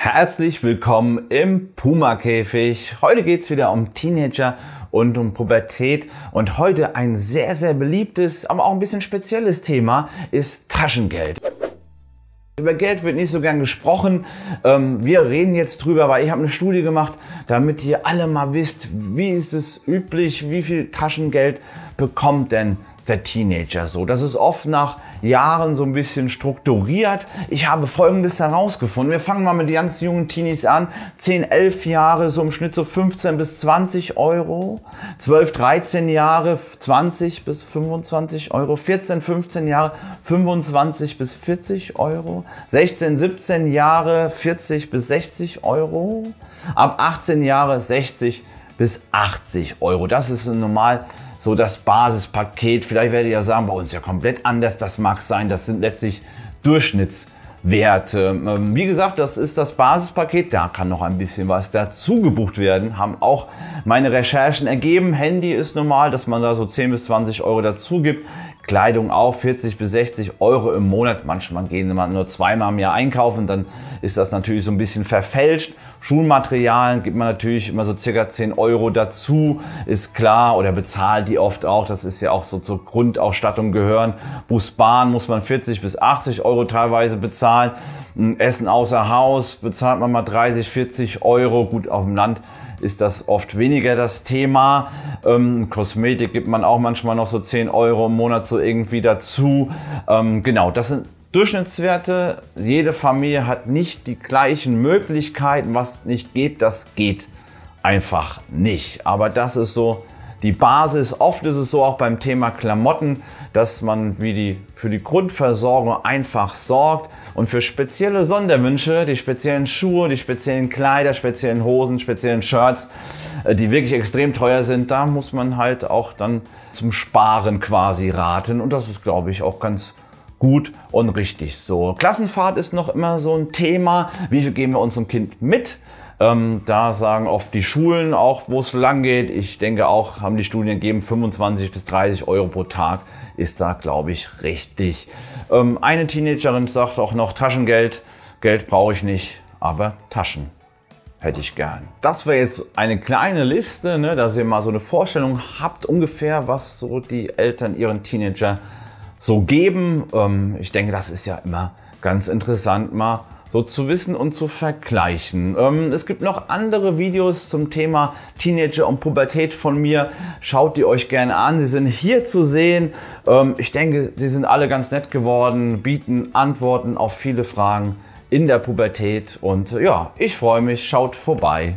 Herzlich willkommen im Puma-Käfig. Heute geht es wieder um Teenager und um Pubertät. Und heute ein sehr, sehr beliebtes, aber auch ein bisschen spezielles Thema ist Taschengeld. Über Geld wird nicht so gern gesprochen. Ähm, wir reden jetzt drüber, weil ich habe eine Studie gemacht, damit ihr alle mal wisst, wie ist es üblich, wie viel Taschengeld bekommt denn der Teenager so. Das ist oft nach Jahren so ein bisschen strukturiert. Ich habe Folgendes herausgefunden. Wir fangen mal mit den ganz jungen Teenies an. 10, 11 Jahre, so im Schnitt so 15 bis 20 Euro. 12, 13 Jahre, 20 bis 25 Euro. 14, 15 Jahre, 25 bis 40 Euro. 16, 17 Jahre, 40 bis 60 Euro. Ab 18 Jahre, 60 bis 80 Euro. Das ist ein normal so das Basispaket. Vielleicht werdet ihr ja sagen, bei uns ja komplett anders, das mag sein, das sind letztlich Durchschnitts- Werte. Ähm, wie gesagt, das ist das Basispaket. Da kann noch ein bisschen was dazu gebucht werden. Haben auch meine Recherchen ergeben. Handy ist normal, dass man da so 10 bis 20 Euro dazu gibt. Kleidung auch 40 bis 60 Euro im Monat. Manchmal gehen man nur zweimal im Jahr einkaufen, dann ist das natürlich so ein bisschen verfälscht. Schulmaterialien gibt man natürlich immer so circa 10 Euro dazu, ist klar, oder bezahlt die oft auch. Das ist ja auch so zur Grundausstattung gehören. Busbahn muss man 40 bis 80 Euro teilweise bezahlen bezahlen. Essen außer Haus bezahlt man mal 30, 40 Euro. Gut, auf dem Land ist das oft weniger das Thema. Ähm, Kosmetik gibt man auch manchmal noch so 10 Euro im Monat so irgendwie dazu. Ähm, genau, das sind Durchschnittswerte. Jede Familie hat nicht die gleichen Möglichkeiten. Was nicht geht, das geht einfach nicht. Aber das ist so die Basis. Oft ist es so auch beim Thema Klamotten, dass man wie die, für die Grundversorgung einfach sorgt und für spezielle Sonderwünsche, die speziellen Schuhe, die speziellen Kleider, speziellen Hosen, speziellen Shirts, äh, die wirklich extrem teuer sind, da muss man halt auch dann zum Sparen quasi raten. Und das ist, glaube ich, auch ganz gut und richtig so. Klassenfahrt ist noch immer so ein Thema. Wie viel geben wir unserem Kind mit? Ähm, da sagen oft die Schulen auch, wo es lang geht. Ich denke auch, haben die Studien gegeben, 25 bis 30 Euro pro Tag ist da, glaube ich, richtig. Ähm, eine Teenagerin sagt auch noch Taschengeld. Geld brauche ich nicht, aber Taschen hätte ich gern. Das wäre jetzt eine kleine Liste, ne, dass ihr mal so eine Vorstellung habt, ungefähr, was so die Eltern ihren Teenager so geben. Ähm, ich denke, das ist ja immer ganz interessant mal so zu wissen und zu vergleichen. Ähm, es gibt noch andere Videos zum Thema Teenager und Pubertät von mir. Schaut die euch gerne an. Sie sind hier zu sehen. Ähm, ich denke, sie sind alle ganz nett geworden, bieten Antworten auf viele Fragen in der Pubertät. Und ja, ich freue mich. Schaut vorbei.